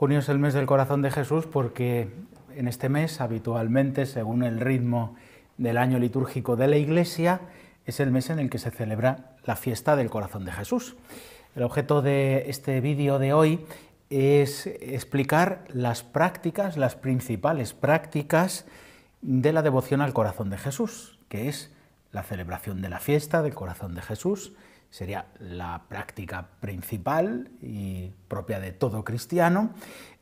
Junio es el mes del corazón de Jesús porque en este mes habitualmente, según el ritmo del año litúrgico de la Iglesia, es el mes en el que se celebra la fiesta del corazón de Jesús. El objeto de este vídeo de hoy es explicar las prácticas, las principales prácticas de la devoción al corazón de Jesús, que es la celebración de la fiesta del corazón de Jesús, sería la práctica principal y propia de todo cristiano,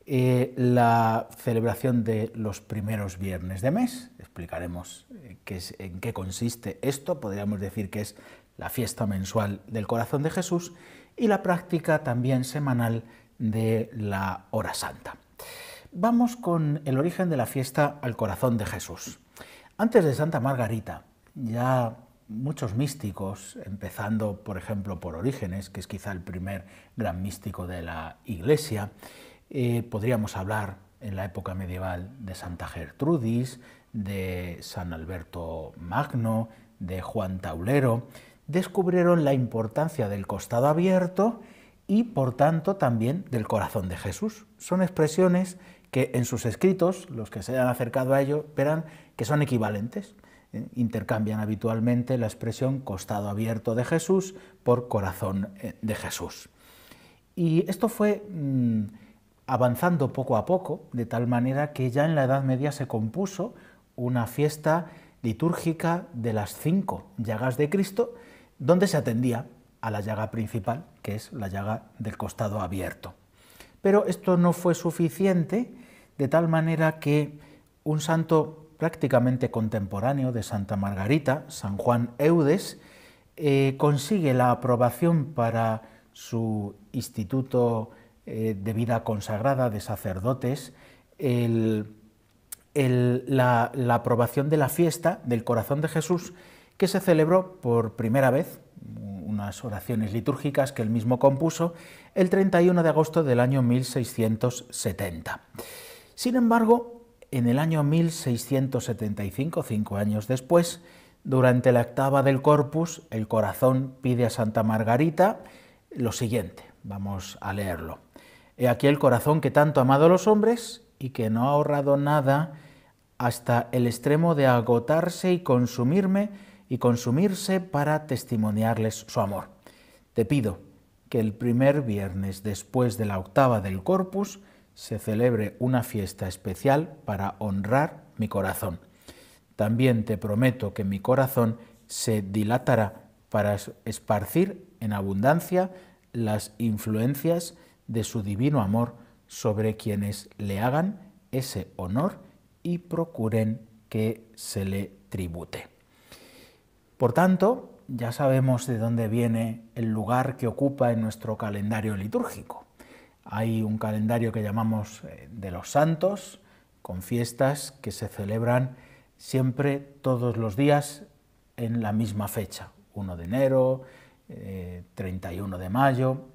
eh, la celebración de los primeros viernes de mes. Explicaremos eh, qué en qué consiste esto. Podríamos decir que es la fiesta mensual del corazón de Jesús y la práctica también semanal de la hora santa. Vamos con el origen de la fiesta al corazón de Jesús. Antes de Santa Margarita, ya muchos místicos, empezando por ejemplo por Orígenes, que es quizá el primer gran místico de la Iglesia. Eh, podríamos hablar en la época medieval de Santa Gertrudis, de San Alberto Magno, de Juan Taulero, descubrieron la importancia del costado abierto y por tanto también del corazón de Jesús. Son expresiones que en sus escritos, los que se han acercado a ello, verán que son equivalentes. Eh, intercambian habitualmente la expresión costado abierto de Jesús por corazón eh, de Jesús. Y esto fue mm, avanzando poco a poco, de tal manera que ya en la Edad Media se compuso una fiesta litúrgica de las cinco llagas de Cristo, donde se atendía a la llaga principal, que es la llaga del costado abierto. Pero esto no fue suficiente, de tal manera que un santo prácticamente contemporáneo de Santa Margarita, San Juan Eudes, eh, consigue la aprobación para su Instituto eh, de Vida Consagrada de Sacerdotes, la, la aprobación de la fiesta del corazón de Jesús que se celebró por primera vez, unas oraciones litúrgicas que él mismo compuso, el 31 de agosto del año 1670. Sin embargo, en el año 1675, cinco años después, durante la octava del Corpus, el corazón pide a Santa Margarita lo siguiente, vamos a leerlo. He aquí el corazón que tanto ha amado a los hombres y que no ha ahorrado nada hasta el extremo de agotarse y consumirme y consumirse para testimoniarles su amor. Te pido que el primer viernes después de la octava del Corpus se celebre una fiesta especial para honrar mi corazón. También te prometo que mi corazón se dilatará para esparcir en abundancia las influencias de su divino amor sobre quienes le hagan ese honor y procuren que se le tribute. Por tanto, ya sabemos de dónde viene el lugar que ocupa en nuestro calendario litúrgico. Hay un calendario que llamamos eh, de los santos, con fiestas que se celebran siempre todos los días en la misma fecha, 1 de enero, 31 eh, de mayo.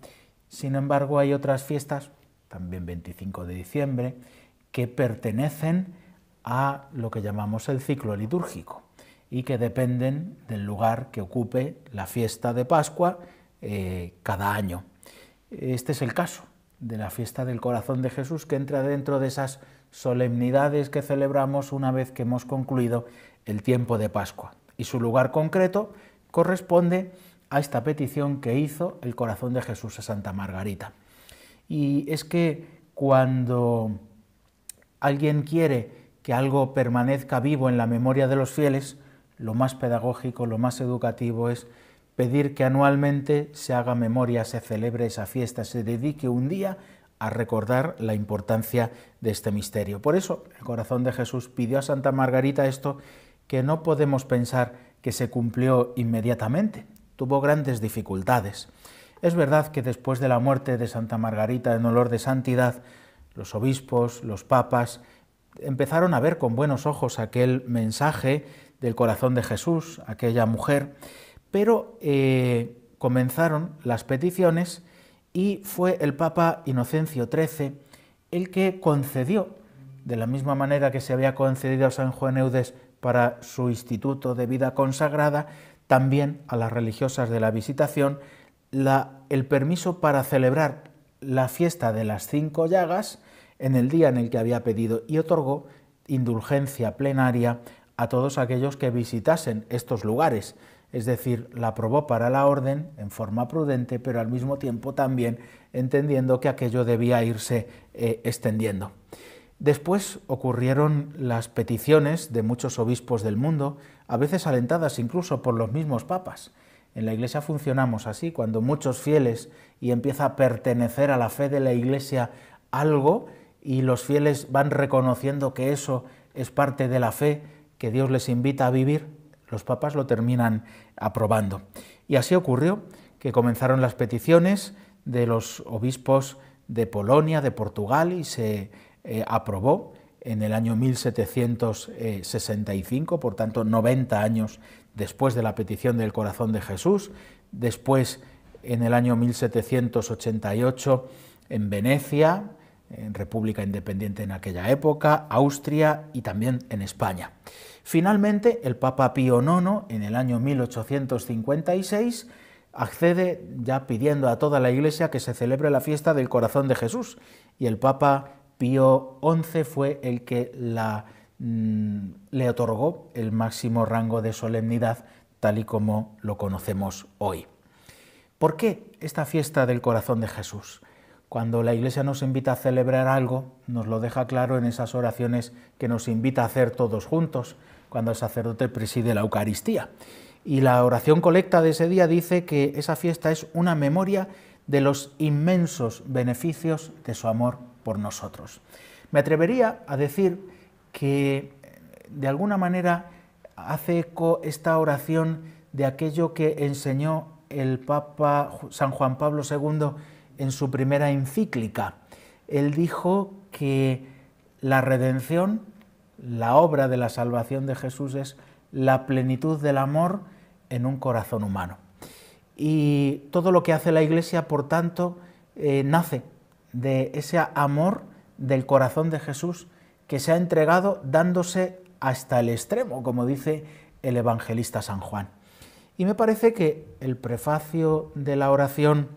Sin embargo, hay otras fiestas, también 25 de diciembre, que pertenecen a lo que llamamos el ciclo litúrgico y que dependen del lugar que ocupe la fiesta de Pascua eh, cada año. Este es el caso de la fiesta del corazón de Jesús que entra dentro de esas solemnidades que celebramos una vez que hemos concluido el tiempo de Pascua. Y su lugar concreto corresponde a esta petición que hizo el corazón de Jesús a Santa Margarita. Y es que cuando alguien quiere que algo permanezca vivo en la memoria de los fieles, lo más pedagógico, lo más educativo es pedir que anualmente se haga memoria, se celebre esa fiesta, se dedique un día a recordar la importancia de este misterio. Por eso el corazón de Jesús pidió a Santa Margarita esto que no podemos pensar que se cumplió inmediatamente. Tuvo grandes dificultades. Es verdad que después de la muerte de Santa Margarita en olor de santidad, los obispos, los papas, empezaron a ver con buenos ojos aquel mensaje del corazón de Jesús, aquella mujer, pero eh, comenzaron las peticiones y fue el Papa Inocencio XIII el que concedió, de la misma manera que se había concedido a San Juan Eudes para su instituto de vida consagrada, también a las religiosas de la visitación, el permiso para celebrar la fiesta de las cinco llagas en el día en el que había pedido y otorgó indulgencia plenaria a todos aquellos que visitasen estos lugares, es decir, la aprobó para la orden en forma prudente, pero al mismo tiempo también entendiendo que aquello debía irse eh, extendiendo. Después ocurrieron las peticiones de muchos obispos del mundo, a veces alentadas incluso por los mismos papas. En la Iglesia funcionamos así, cuando muchos fieles y empieza a pertenecer a la fe de la Iglesia algo y los fieles van reconociendo que eso es parte de la fe que Dios les invita a vivir, los papas lo terminan aprobando. Y así ocurrió que comenzaron las peticiones de los obispos de Polonia, de Portugal, y se eh, aprobó en el año 1765, por tanto 90 años después de la petición del corazón de Jesús. Después, en el año 1788, en Venecia, en República Independiente en aquella época, Austria y también en España. Finalmente, el Papa Pío IX, en el año 1856, accede ya pidiendo a toda la Iglesia que se celebre la fiesta del corazón de Jesús. Y el Papa Pío XI fue el que la, mm, le otorgó el máximo rango de solemnidad tal y como lo conocemos hoy. ¿Por qué esta fiesta del corazón de Jesús? Cuando la Iglesia nos invita a celebrar algo, nos lo deja claro en esas oraciones que nos invita a hacer todos juntos, cuando el sacerdote preside la Eucaristía. Y la oración colecta de ese día dice que esa fiesta es una memoria de los inmensos beneficios de su amor por nosotros. Me atrevería a decir que de alguna manera hace eco esta oración de aquello que enseñó el Papa San Juan Pablo II en su primera encíclica. Él dijo que la redención, la obra de la salvación de Jesús es la plenitud del amor en un corazón humano. Y todo lo que hace la Iglesia, por tanto, eh, nace de ese amor del corazón de Jesús que se ha entregado dándose hasta el extremo, como dice el evangelista San Juan. Y me parece que el prefacio de la oración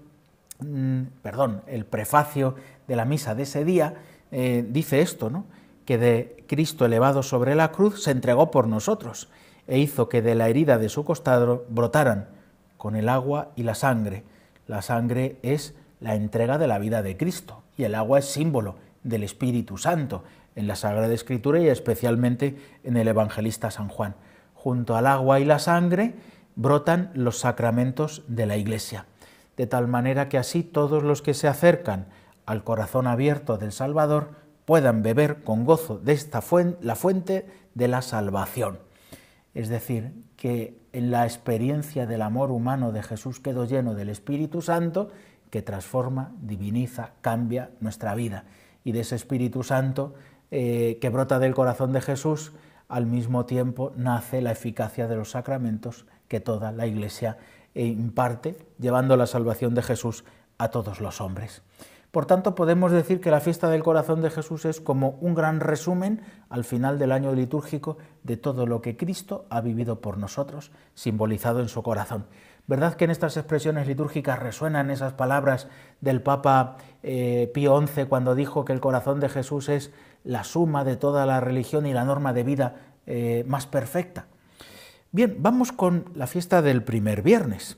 Mm, perdón, el prefacio de la misa de ese día, eh, dice esto, ¿no? que de Cristo elevado sobre la cruz se entregó por nosotros e hizo que de la herida de su costado brotaran con el agua y la sangre. La sangre es la entrega de la vida de Cristo y el agua es símbolo del Espíritu Santo en la Sagrada Escritura y especialmente en el Evangelista San Juan. Junto al agua y la sangre brotan los sacramentos de la Iglesia de tal manera que así todos los que se acercan al corazón abierto del Salvador puedan beber con gozo de esta fuente, la fuente de la salvación. Es decir, que en la experiencia del amor humano de Jesús quedó lleno del Espíritu Santo que transforma, diviniza, cambia nuestra vida. Y de ese Espíritu Santo eh, que brota del corazón de Jesús, al mismo tiempo nace la eficacia de los sacramentos que toda la Iglesia e imparte, llevando la salvación de Jesús a todos los hombres. Por tanto, podemos decir que la fiesta del corazón de Jesús es como un gran resumen al final del año litúrgico de todo lo que Cristo ha vivido por nosotros, simbolizado en su corazón. ¿Verdad que en estas expresiones litúrgicas resuenan esas palabras del Papa eh, Pío XI cuando dijo que el corazón de Jesús es la suma de toda la religión y la norma de vida eh, más perfecta? Bien, vamos con la fiesta del primer viernes.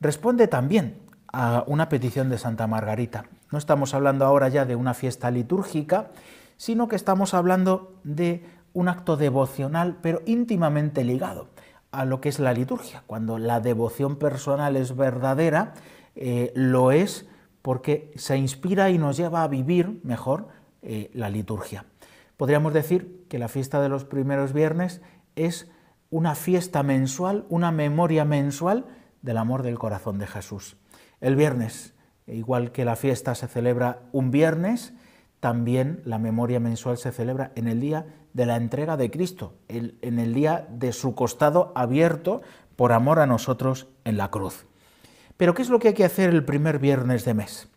Responde también a una petición de Santa Margarita. No estamos hablando ahora ya de una fiesta litúrgica, sino que estamos hablando de un acto devocional, pero íntimamente ligado a lo que es la liturgia. Cuando la devoción personal es verdadera, eh, lo es porque se inspira y nos lleva a vivir mejor eh, la liturgia. Podríamos decir que la fiesta de los primeros viernes es una fiesta mensual, una memoria mensual del amor del corazón de Jesús. El viernes, igual que la fiesta se celebra un viernes, también la memoria mensual se celebra en el día de la entrega de Cristo, en el día de su costado abierto por amor a nosotros en la cruz. Pero ¿qué es lo que hay que hacer el primer viernes de mes?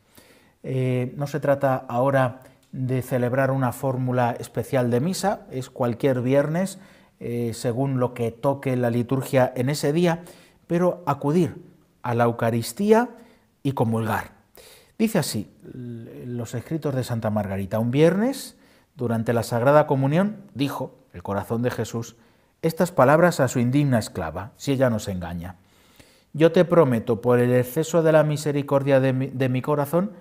Eh, no se trata ahora de celebrar una fórmula especial de misa, es cualquier viernes eh, según lo que toque la liturgia en ese día, pero acudir a la Eucaristía y comulgar. Dice así los escritos de Santa Margarita. Un viernes, durante la Sagrada Comunión, dijo el corazón de Jesús estas palabras a su indigna esclava, si ella nos engaña. Yo te prometo, por el exceso de la misericordia de mi, de mi, corazón,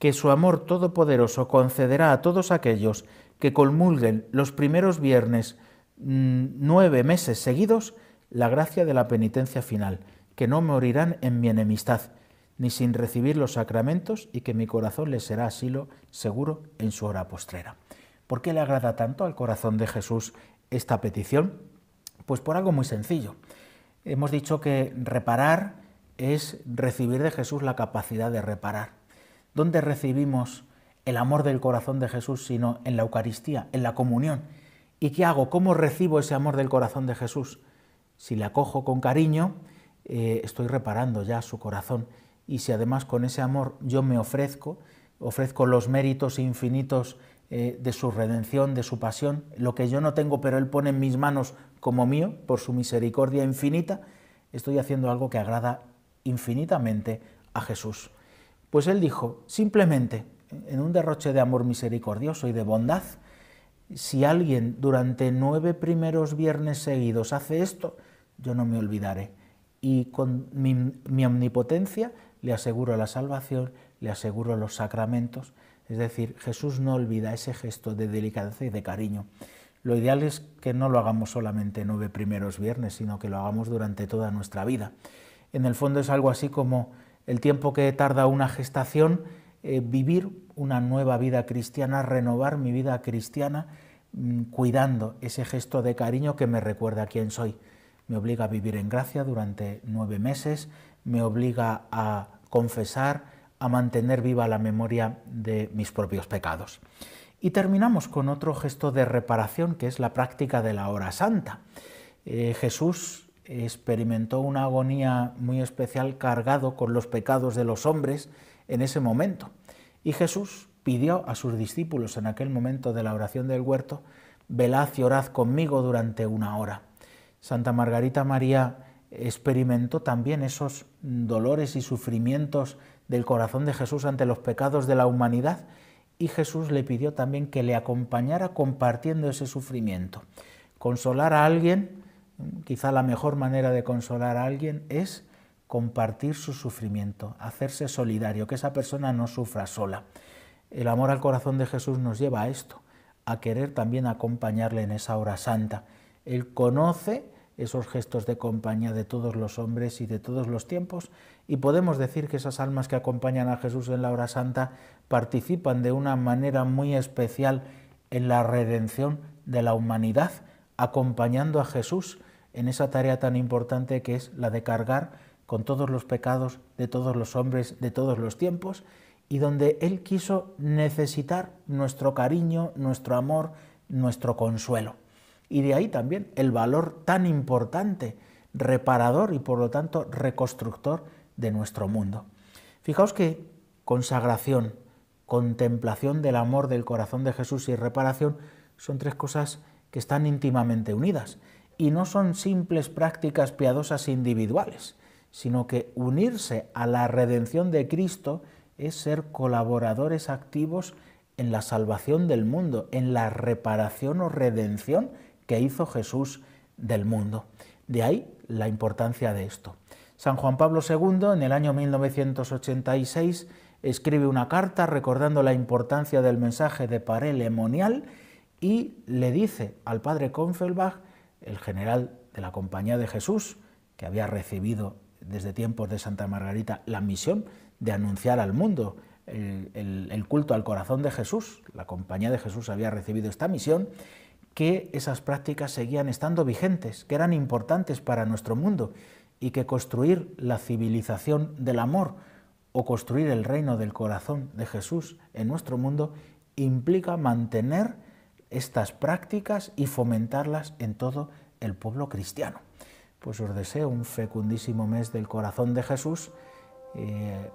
que su amor todopoderoso concederá a todos aquellos que comulguen los primeros viernes Mm, nueve meses seguidos la gracia de la penitencia final, que no morirán en mi enemistad, ni sin recibir los sacramentos, y que mi corazón les será asilo seguro en su hora postrera. ¿Por qué le agrada tanto al corazón de Jesús esta petición? Pues por algo muy sencillo. Hemos dicho que reparar es recibir de Jesús la capacidad de reparar. ¿Dónde recibimos el amor del corazón de Jesús sino en la Eucaristía, en la comunión? ¿Y qué hago? ¿Cómo recibo ese amor del corazón de Jesús? Si le acojo con cariño, eh, estoy reparando ya su corazón. Y si además con ese amor yo me ofrezco, ofrezco los méritos infinitos eh, de su redención, de su pasión, lo que yo no tengo, pero Él pone en mis manos como mío, por su misericordia infinita, estoy haciendo algo que agrada infinitamente a Jesús. Pues Él dijo, simplemente, en un derroche de amor misericordioso y de bondad, si alguien durante nueve primeros viernes seguidos hace esto, yo no me olvidaré. Y con mi, omnipotencia le aseguro la salvación, le aseguro los sacramentos. Es decir, Jesús no olvida ese gesto de delicadeza y de cariño. Lo ideal es que no lo hagamos solamente nueve primeros viernes, sino que lo hagamos durante toda nuestra vida. En el fondo es algo así como el tiempo que tarda una gestación eh, vivir una nueva vida cristiana, renovar mi vida cristiana, mm, cuidando ese gesto de cariño que me recuerda quién soy. Me obliga a vivir en gracia durante nueve meses, me obliga a confesar, a mantener viva la memoria de mis propios pecados. Y terminamos con otro gesto de reparación, que es la práctica de la hora santa. Eh, Jesús experimentó una agonía muy especial cargado con los pecados de los hombres en ese momento. Y Jesús pidió a sus discípulos en aquel momento de la oración del huerto, velad y orad conmigo durante una hora. Santa Margarita María experimentó también esos dolores y sufrimientos del corazón de Jesús ante los pecados de la humanidad y Jesús le pidió también que le acompañara compartiendo ese sufrimiento. Consolar a alguien, quizá la mejor manera de consolar a alguien es compartir su sufrimiento, hacerse solidario, que esa persona no sufra sola. El amor al corazón de Jesús nos lleva a esto, a querer también acompañarle en esa hora santa. Él conoce esos gestos de compañía de todos los hombres y de todos los tiempos y podemos decir que esas almas que acompañan a Jesús en la hora santa participan de una manera muy especial en la redención de la humanidad, acompañando a Jesús en esa tarea tan importante que es la de cargar con todos los pecados de todos los hombres de todos los tiempos y donde Él quiso necesitar nuestro cariño, nuestro amor, nuestro consuelo. Y de ahí también el valor tan importante, reparador y por lo tanto reconstructor de nuestro mundo. Fijaos que consagración, contemplación del amor del corazón de Jesús y reparación son tres cosas que están íntimamente unidas y no son simples prácticas piadosas individuales sino que unirse a la redención de Cristo es ser colaboradores activos en la salvación del mundo, en la reparación o redención que hizo Jesús del mundo. De ahí la importancia de esto. San Juan Pablo II, en el año 1986, escribe una carta recordando la importancia del mensaje de Parelemonial y le dice al padre Konfelbach, el general de la Compañía de Jesús, que había recibido desde tiempos de Santa Margarita la misión de anunciar al mundo el, culto al corazón de Jesús. La compañía de Jesús había recibido esta misión, que esas prácticas seguían estando vigentes, que eran importantes para nuestro mundo y que construir la civilización del amor o construir el reino del corazón de Jesús en nuestro mundo implica mantener estas prácticas y fomentarlas en todo el pueblo cristiano pues os deseo un fecundísimo mes del corazón de Jesús eh,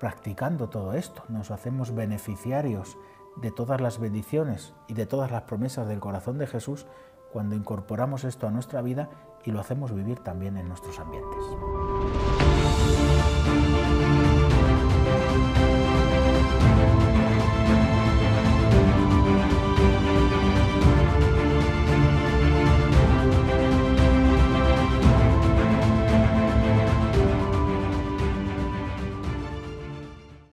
practicando todo esto. Nos hacemos beneficiarios de todas las bendiciones y de todas las promesas del corazón de Jesús cuando incorporamos esto a nuestra vida y lo hacemos vivir también en nuestros ambientes.